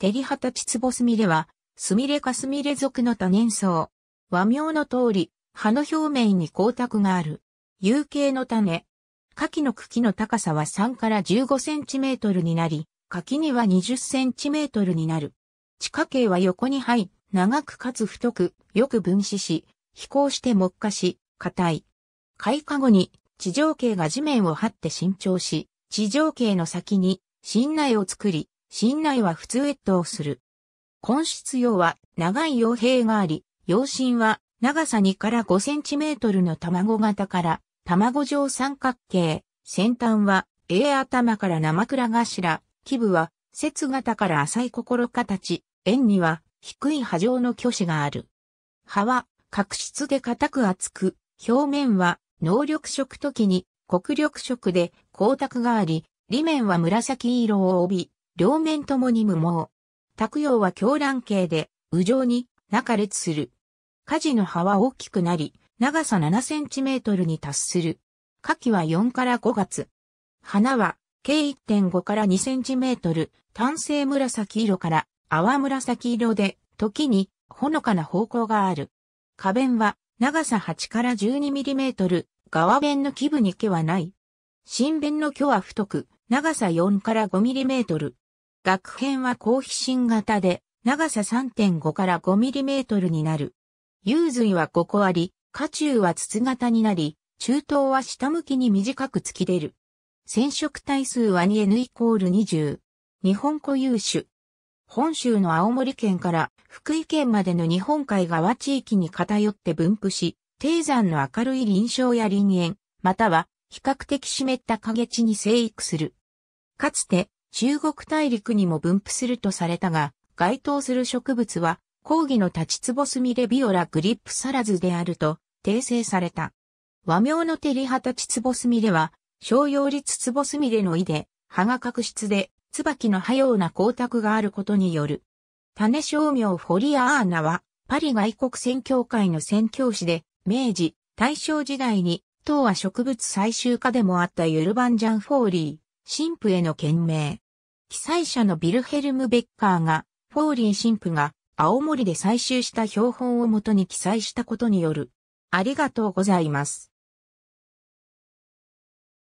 テリハタチツボスミレは、スミレカスミレ属の多年草。和名の通り、葉の表面に光沢がある。有形の種。柿の茎の高さは3から15センチメートルになり、柿には20センチメートルになる。地下茎は横に入、い、長くかつ太く、よく分子し、飛行して木化し、硬い。開花後に、地上茎が地面を張って伸長し、地上茎の先に、新苗を作り、心内は普通越冬する。根室用は長い傭兵があり、養心は長さ2から5センチメートルの卵型から卵状三角形、先端は A 頭から生倉頭、基部は節型から浅い心形、円には低い波状の巨子がある。葉は角質で硬く厚く、表面は能力色時に黒力色で光沢があり、裏面は紫色を帯び、両面ともに無毛。卓葉は狂乱形で、右上に中列する。火事の葉は大きくなり、長さ7センチメートルに達する。夏季は4から5月。花は、計1.5から2センチメートル、単性紫色から淡紫色で、時にほのかな方向がある。花弁は、長さ8から12ミリメートル、側弁の基部に毛はない。新弁の毛は太く、長さ4から5ミリメートル、学編は高飛信型で、長さ3.5から5ミリメートルになる。幽髄は5個あり、下中は筒型になり、中東は下向きに短く突き出る。染色体数は 2N イコール20。日本固有種。本州の青森県から福井県までの日本海側地域に偏って分布し、低山の明るい臨床や林園、または比較的湿った影地に生育する。かつて中国大陸にも分布するとされたが、該当する植物は、講義の立ちつぼすみれビオラグリップサラズであると訂正された。和名のテリハタチツボスミレは、商用立ツボスミレの意で、葉が角質で、椿の葉ような光沢があることによる。種商名フォリアーナは、パリ外国宣教会の宣教師で、明治、大正時代に、当は植物最終家でもあったユルバンジャン・フォーリー、神父への件名。被災者のビルヘルム・ベッカーが、フォーリン神父が青森で採集した標本をもとに記載したことによる。ありがとうございます。